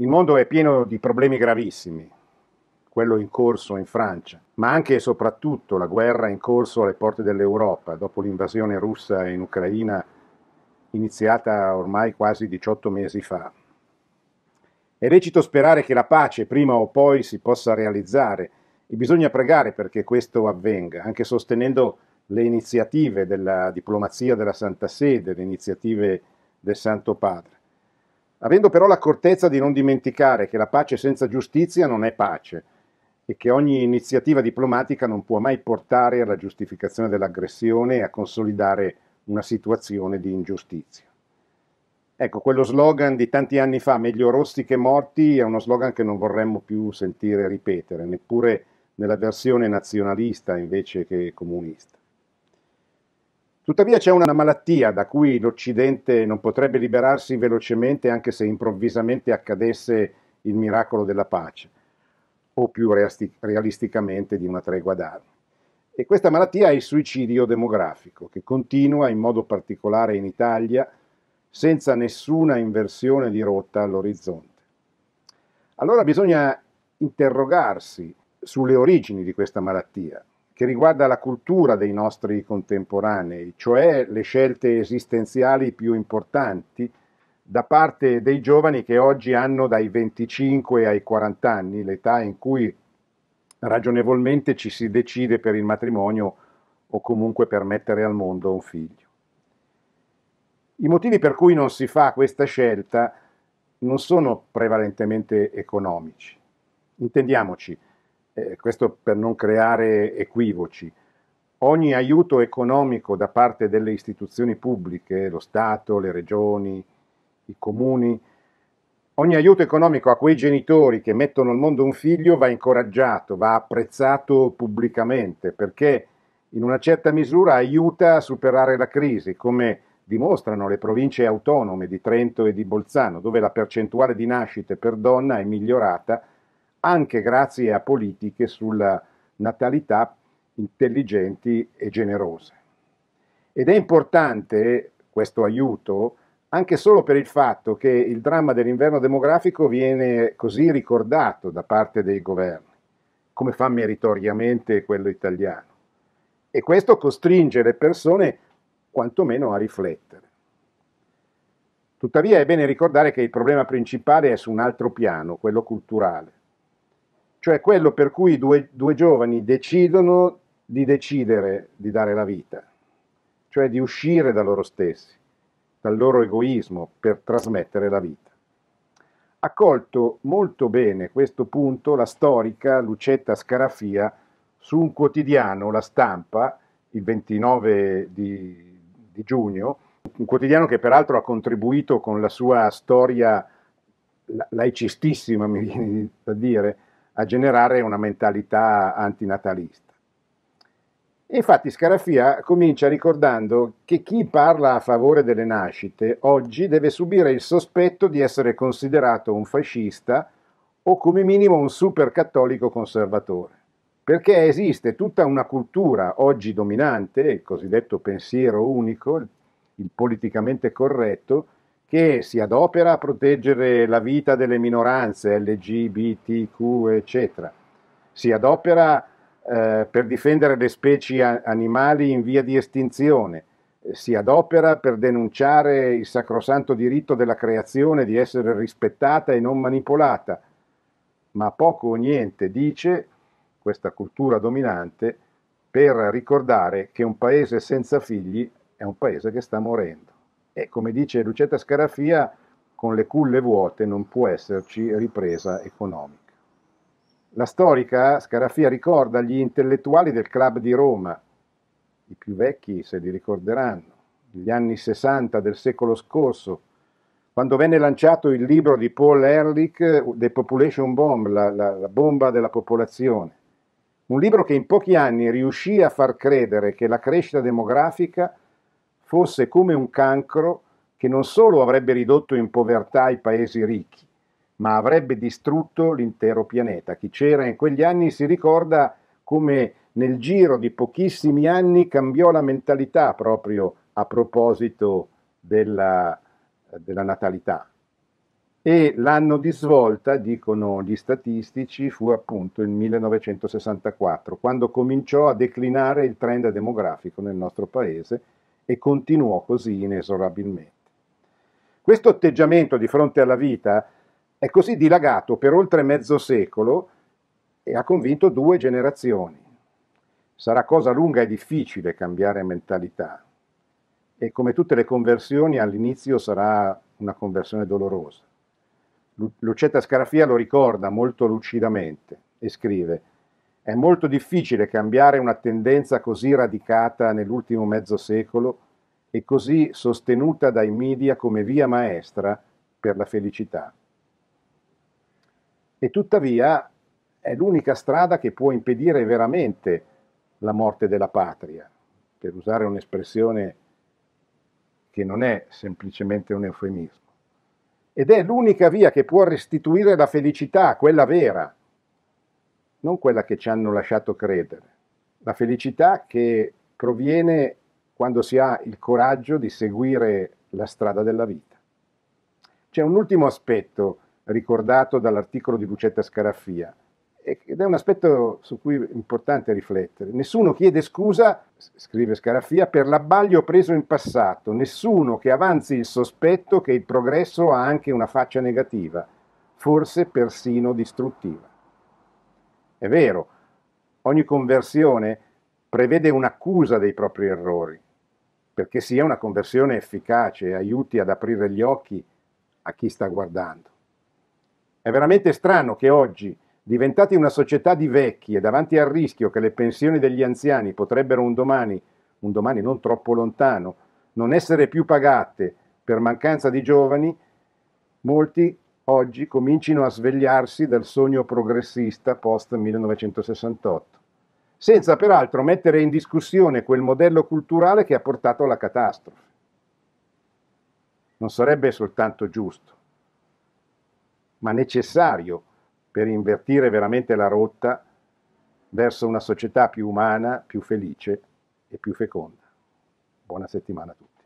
Il mondo è pieno di problemi gravissimi, quello in corso in Francia, ma anche e soprattutto la guerra in corso alle porte dell'Europa dopo l'invasione russa in Ucraina iniziata ormai quasi 18 mesi fa. È lecito sperare che la pace prima o poi si possa realizzare e bisogna pregare perché questo avvenga, anche sostenendo le iniziative della diplomazia della Santa Sede, le iniziative del Santo Padre avendo però l'accortezza di non dimenticare che la pace senza giustizia non è pace e che ogni iniziativa diplomatica non può mai portare alla giustificazione dell'aggressione e a consolidare una situazione di ingiustizia. Ecco, quello slogan di tanti anni fa, meglio rossi che morti, è uno slogan che non vorremmo più sentire ripetere, neppure nella versione nazionalista invece che comunista. Tuttavia c'è una malattia da cui l'Occidente non potrebbe liberarsi velocemente anche se improvvisamente accadesse il miracolo della pace, o più realisticamente di una tregua d'armi. E questa malattia è il suicidio demografico, che continua in modo particolare in Italia, senza nessuna inversione di rotta all'orizzonte. Allora bisogna interrogarsi sulle origini di questa malattia, che riguarda la cultura dei nostri contemporanei, cioè le scelte esistenziali più importanti da parte dei giovani che oggi hanno dai 25 ai 40 anni, l'età in cui ragionevolmente ci si decide per il matrimonio o comunque per mettere al mondo un figlio. I motivi per cui non si fa questa scelta non sono prevalentemente economici. Intendiamoci, eh, questo per non creare equivoci. Ogni aiuto economico da parte delle istituzioni pubbliche, lo Stato, le regioni, i comuni, ogni aiuto economico a quei genitori che mettono al mondo un figlio va incoraggiato, va apprezzato pubblicamente perché in una certa misura aiuta a superare la crisi, come dimostrano le province autonome di Trento e di Bolzano, dove la percentuale di nascite per donna è migliorata anche grazie a politiche sulla natalità intelligenti e generose. Ed è importante questo aiuto anche solo per il fatto che il dramma dell'inverno demografico viene così ricordato da parte dei governi, come fa meritoriamente quello italiano. E questo costringe le persone quantomeno a riflettere. Tuttavia è bene ricordare che il problema principale è su un altro piano, quello culturale cioè quello per cui due, due giovani decidono di decidere di dare la vita, cioè di uscire da loro stessi, dal loro egoismo per trasmettere la vita. Ha colto molto bene questo punto la storica Lucetta Scarafia su un quotidiano, La Stampa, il 29 di, di giugno, un quotidiano che peraltro ha contribuito con la sua storia laicistissima, mi viene da dire, a generare una mentalità antinatalista. infatti Scarafia comincia ricordando che chi parla a favore delle nascite oggi deve subire il sospetto di essere considerato un fascista o come minimo un super cattolico conservatore, perché esiste tutta una cultura oggi dominante, il cosiddetto pensiero unico, il politicamente corretto, che si adopera a proteggere la vita delle minoranze LGBTQ, eccetera. Si adopera eh, per difendere le specie animali in via di estinzione. Si adopera per denunciare il sacrosanto diritto della creazione di essere rispettata e non manipolata. Ma poco o niente dice questa cultura dominante per ricordare che un paese senza figli è un paese che sta morendo. E come dice Lucetta Scarafia, con le culle vuote non può esserci ripresa economica. La storica Scarafia ricorda gli intellettuali del club di Roma, i più vecchi se li ricorderanno, gli anni 60 del secolo scorso, quando venne lanciato il libro di Paul Ehrlich, The Population Bomb, la, la, la bomba della popolazione. Un libro che in pochi anni riuscì a far credere che la crescita demografica fosse come un cancro che non solo avrebbe ridotto in povertà i paesi ricchi, ma avrebbe distrutto l'intero pianeta. Chi c'era in quegli anni si ricorda come nel giro di pochissimi anni cambiò la mentalità proprio a proposito della, della natalità. E l'anno di svolta, dicono gli statistici, fu appunto il 1964, quando cominciò a declinare il trend demografico nel nostro paese e continuò così inesorabilmente. Questo atteggiamento di fronte alla vita è così dilagato per oltre mezzo secolo e ha convinto due generazioni. Sarà cosa lunga e difficile cambiare mentalità e come tutte le conversioni all'inizio sarà una conversione dolorosa. Lucetta Scarafia lo ricorda molto lucidamente e scrive è molto difficile cambiare una tendenza così radicata nell'ultimo mezzo secolo e così sostenuta dai media come via maestra per la felicità. E tuttavia è l'unica strada che può impedire veramente la morte della patria, per usare un'espressione che non è semplicemente un eufemismo. Ed è l'unica via che può restituire la felicità, quella vera, non quella che ci hanno lasciato credere. La felicità che proviene quando si ha il coraggio di seguire la strada della vita. C'è un ultimo aspetto ricordato dall'articolo di Lucetta Scaraffia, ed è un aspetto su cui è importante riflettere. Nessuno chiede scusa, scrive Scaraffia, per l'abbaglio preso in passato, nessuno che avanzi il sospetto che il progresso ha anche una faccia negativa, forse persino distruttiva. È vero, ogni conversione prevede un'accusa dei propri errori, perché sia una conversione efficace e aiuti ad aprire gli occhi a chi sta guardando. È veramente strano che oggi, diventati una società di vecchi e davanti al rischio che le pensioni degli anziani potrebbero un domani, un domani non troppo lontano, non essere più pagate per mancanza di giovani, molti oggi comincino a svegliarsi dal sogno progressista post 1968, senza peraltro mettere in discussione quel modello culturale che ha portato alla catastrofe. Non sarebbe soltanto giusto, ma necessario per invertire veramente la rotta verso una società più umana, più felice e più feconda. Buona settimana a tutti.